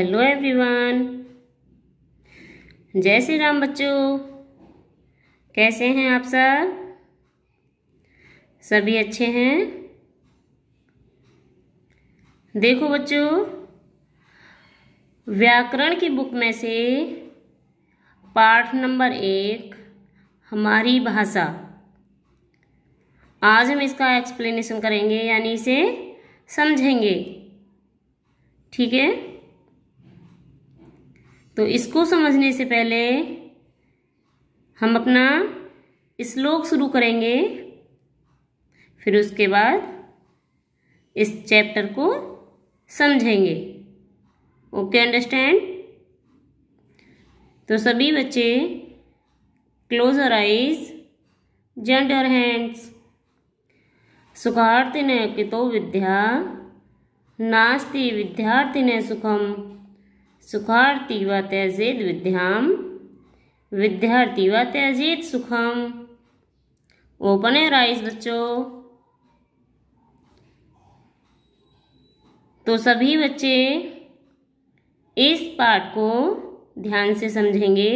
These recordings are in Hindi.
हेलो एवरीवन जय श्री राम बच्चों कैसे हैं आप सब सभी अच्छे हैं देखो बच्चों व्याकरण की बुक में से पाठ नंबर एक हमारी भाषा आज हम इसका एक्सप्लेनेशन करेंगे यानी इसे समझेंगे ठीक है तो इसको समझने से पहले हम अपना श्लोक शुरू करेंगे फिर उसके बाद इस चैप्टर को समझेंगे ओके अंडरस्टैंड तो सभी बच्चे क्लोज योर आइज जेंडर हैंड्स हैंड्स सुखार्थिन कितो विद्या नास्ति विद्यार्थिन सुखम सुखार्थी व त्यजेद विद्याम विद्यार्थी व त्यजेद सुखम ओपन है राइस बच्चों तो सभी बच्चे इस पार्ट को ध्यान से समझेंगे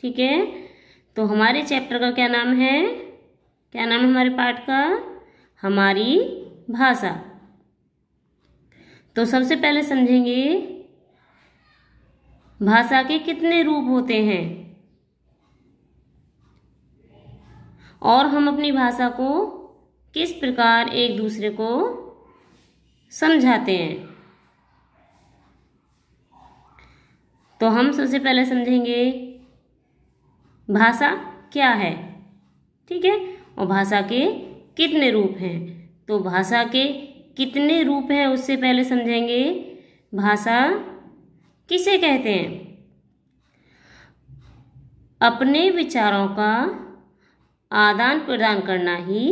ठीक है तो हमारे चैप्टर का क्या नाम है क्या नाम है हमारे पाठ का हमारी भाषा तो सबसे पहले समझेंगे भाषा के कितने रूप होते हैं और हम अपनी भाषा को किस प्रकार एक दूसरे को समझाते हैं तो हम सबसे पहले समझेंगे भाषा क्या है ठीक है और भाषा के कितने रूप हैं तो भाषा के कितने रूप हैं उससे पहले समझेंगे भाषा किसे कहते हैं अपने विचारों का आदान प्रदान करना ही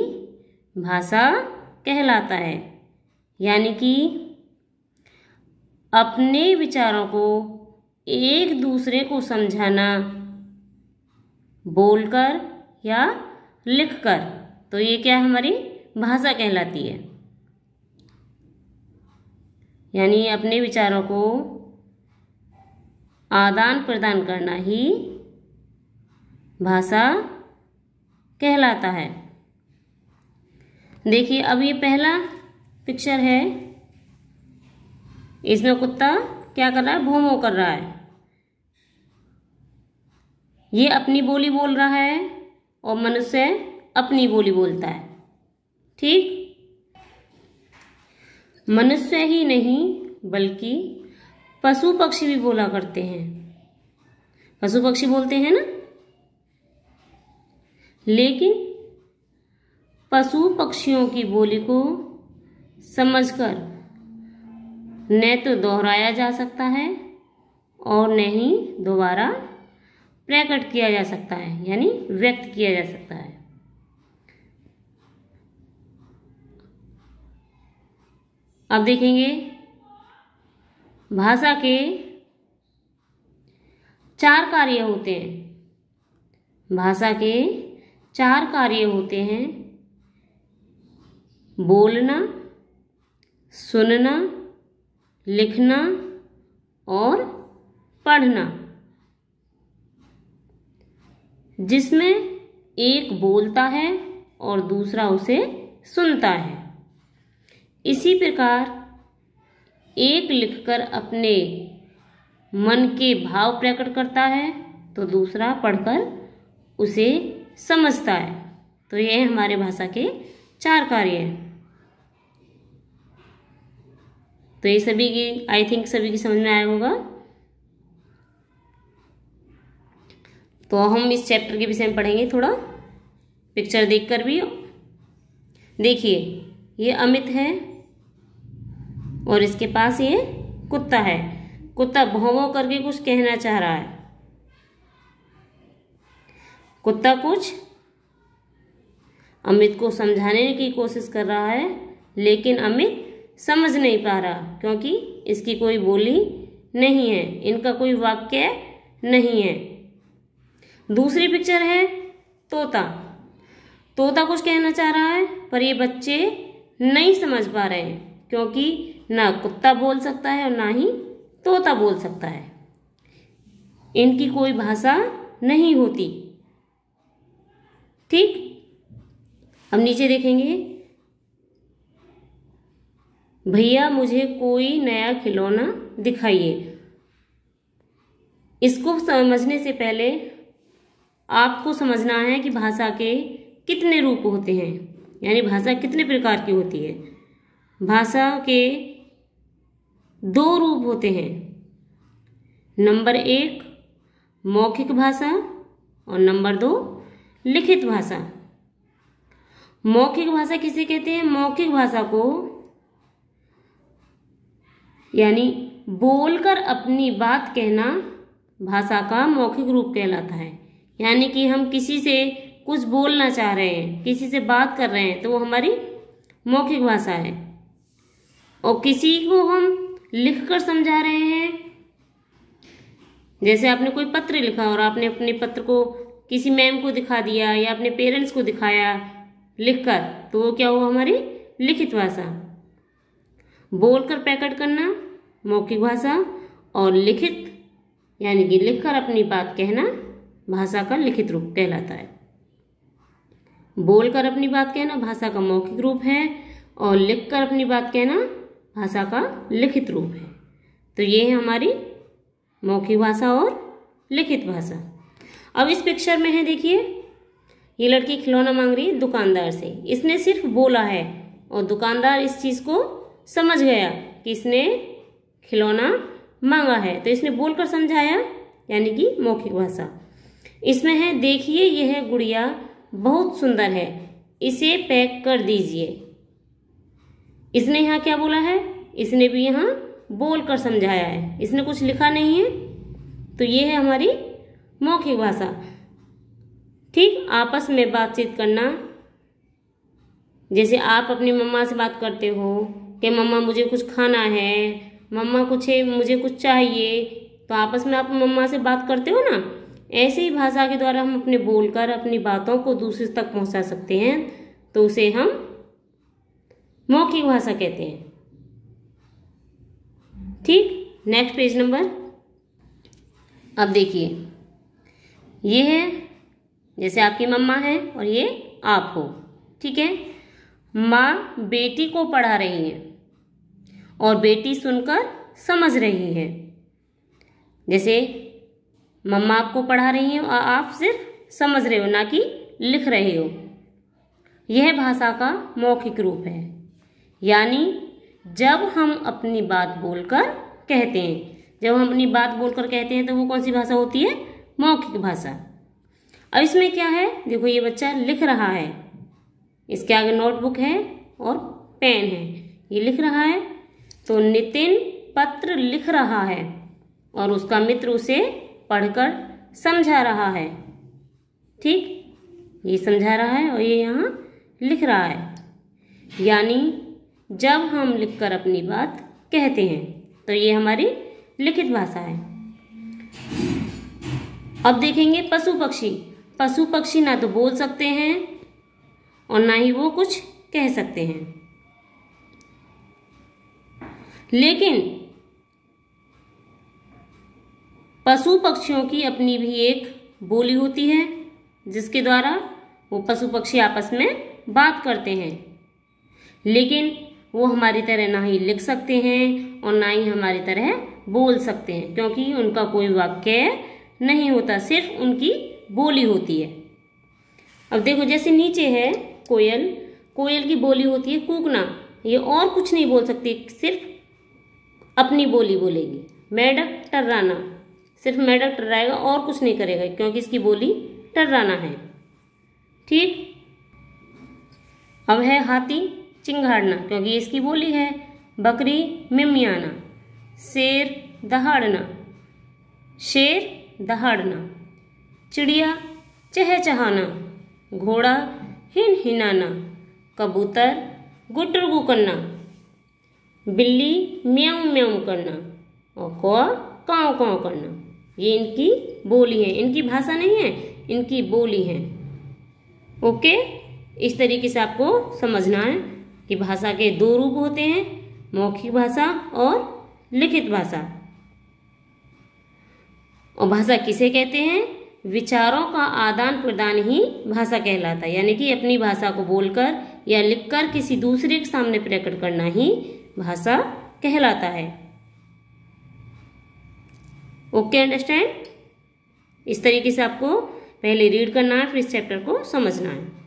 भाषा कहलाता है यानी कि अपने विचारों को एक दूसरे को समझाना बोलकर या लिखकर तो ये क्या हमारी भाषा कहलाती है यानी अपने विचारों को आदान प्रदान करना ही भाषा कहलाता है देखिए अब ये पहला पिक्चर है इसमें कुत्ता क्या कर रहा है भूमो कर रहा है ये अपनी बोली बोल रहा है और मनुष्य अपनी बोली बोलता है ठीक मनुष्य ही नहीं बल्कि पशु पक्षी भी बोला करते हैं पशु पक्षी बोलते हैं ना लेकिन पशु पक्षियों की बोली को समझकर न तो दोहराया जा सकता है और न ही दोबारा प्रकट किया जा सकता है यानी व्यक्त किया जा सकता है अब देखेंगे भाषा के चार कार्य होते हैं भाषा के चार कार्य होते हैं बोलना सुनना लिखना और पढ़ना जिसमें एक बोलता है और दूसरा उसे सुनता है इसी प्रकार एक लिखकर अपने मन के भाव प्रकट करता है तो दूसरा पढ़कर उसे समझता है तो ये हमारे भाषा के चार कार्य हैं तो ये सभी की आई थिंक सभी की समझ में आया होगा तो हम इस चैप्टर के विषय में पढ़ेंगे थोड़ा पिक्चर देखकर भी देखिए ये अमित है और इसके पास ये कुत्ता है कुत्ता भौवो करके कुछ कहना चाह रहा है कुत्ता कुछ अमित को समझाने की कोशिश कर रहा है लेकिन अमित समझ नहीं पा रहा क्योंकि इसकी कोई बोली नहीं है इनका कोई वाक्य नहीं है दूसरी पिक्चर है तोता तोता कुछ कहना चाह रहा है पर ये बच्चे नहीं समझ पा रहे हैं क्योंकि ना कुत्ता बोल सकता है और ना ही तोता बोल सकता है इनकी कोई भाषा नहीं होती ठीक हम नीचे देखेंगे भैया मुझे कोई नया खिलौना दिखाइए इसको समझने से पहले आपको समझना है कि भाषा के कितने रूप होते हैं यानी भाषा कितने प्रकार की होती है भाषा के दो रूप होते हैं नंबर एक मौखिक भाषा और नंबर दो लिखित भाषा मौखिक भाषा किसे कहते हैं मौखिक भाषा को यानी बोलकर अपनी बात कहना भाषा का मौखिक रूप कहलाता है यानी कि हम किसी से कुछ बोलना चाह रहे हैं किसी से बात कर रहे हैं तो वो हमारी मौखिक भाषा है और किसी को हम लिख कर समझा रहे हैं जैसे आपने कोई पत्र लिखा और आपने अपने पत्र को किसी मैम को दिखा दिया या अपने पेरेंट्स को दिखाया लिखकर तो वो क्या हुआ हमारी लिखित भाषा बोलकर प्रकट करना मौखिक भाषा और लिखित यानी कि लिखकर अपनी बात कहना भाषा का लिखित रूप कहलाता है बोलकर अपनी बात कहना भाषा का मौखिक रूप है और लिखकर अपनी बात कहना भाषा का लिखित रूप है तो ये है हमारी मौखिक भाषा और लिखित भाषा अब इस पिक्चर में है देखिए ये लड़की खिलौना मांग रही है दुकानदार से इसने सिर्फ बोला है और दुकानदार इस चीज़ को समझ गया कि इसने खिलौना मांगा है तो इसने बोलकर समझाया यानी कि मौखिक भाषा इसमें है देखिए यह गुड़िया बहुत सुंदर है इसे पैक कर दीजिए इसने यहाँ क्या बोला है इसने भी यहाँ बोल कर समझाया है इसने कुछ लिखा नहीं है तो ये है हमारी मौखिक भाषा ठीक आपस में बातचीत करना जैसे आप अपनी मम्मा से बात करते हो कि मम्मा मुझे कुछ खाना है मम्मा कुछ है मुझे कुछ चाहिए तो आपस में आप मम्मा से बात करते हो ना ऐसे ही भाषा के द्वारा हम अपने बोलकर अपनी बातों को दूसरे तक पहुंचा सकते हैं तो उसे हम मौखिक भाषा कहते हैं ठीक नेक्स्ट पेज नंबर अब देखिए ये है जैसे आपकी मम्मा है और ये आप हो ठीक है माँ बेटी को पढ़ा रही है और बेटी सुनकर समझ रही है जैसे मम्मा आपको पढ़ा रही हैं और आप सिर्फ समझ रहे हो ना कि लिख रहे हो यह भाषा का मौखिक रूप है यानी जब हम अपनी बात बोलकर कहते हैं जब हम अपनी बात बोलकर कहते हैं तो वो कौन सी भाषा होती है मौखिक भाषा अब इसमें क्या है देखो ये बच्चा लिख रहा है इसके आगे नोटबुक है और पेन है ये लिख रहा है तो नितिन पत्र लिख रहा है और उसका मित्र उसे पढ़कर समझा रहा है ठीक ये समझा रहा है और ये यहाँ लिख रहा है यानी जब हम लिखकर अपनी बात कहते हैं तो ये हमारी लिखित भाषा है अब देखेंगे पशु पक्षी पशु पक्षी ना तो बोल सकते हैं और ना ही वो कुछ कह सकते हैं लेकिन पशु पक्षियों की अपनी भी एक बोली होती है जिसके द्वारा वो पशु पक्षी आपस में बात करते हैं लेकिन वो हमारी तरह ना ही लिख सकते हैं और ना ही हमारी तरह बोल सकते हैं क्योंकि उनका कोई वाक्य नहीं होता सिर्फ उनकी बोली होती है अब देखो जैसे नीचे है कोयल कोयल की बोली होती है कूकना ये और कुछ नहीं बोल सकती सिर्फ अपनी बोली बोलेगी मेढक टर्राना सिर्फ मेढक टर्राएगा और कुछ नहीं करेगा क्योंकि इसकी बोली टर्राना है ठीक अब है हाथी चिंगाड़ना क्योंकि इसकी बोली है बकरी मिमियाना शेर दहाड़ना शेर दहाड़ना चिड़िया चहचहाना घोड़ा हिन हिनाना कबूतर गुटर करना बिल्ली म्याऊ म्याऊ करना और कौआ काव काव करना ये इनकी बोली है इनकी भाषा नहीं है इनकी बोली है ओके इस तरीके से आपको समझना है कि भाषा के दो रूप होते हैं मौखिक भाषा और लिखित भाषा और भाषा किसे कहते हैं विचारों का आदान प्रदान ही भाषा कहलाता है यानी कि अपनी भाषा को बोलकर या लिखकर किसी दूसरे के सामने प्रकट करना ही भाषा कहलाता है ओके अंडरस्टैंड इस तरीके से आपको पहले रीड करना है फिर इस चैप्टर को समझना है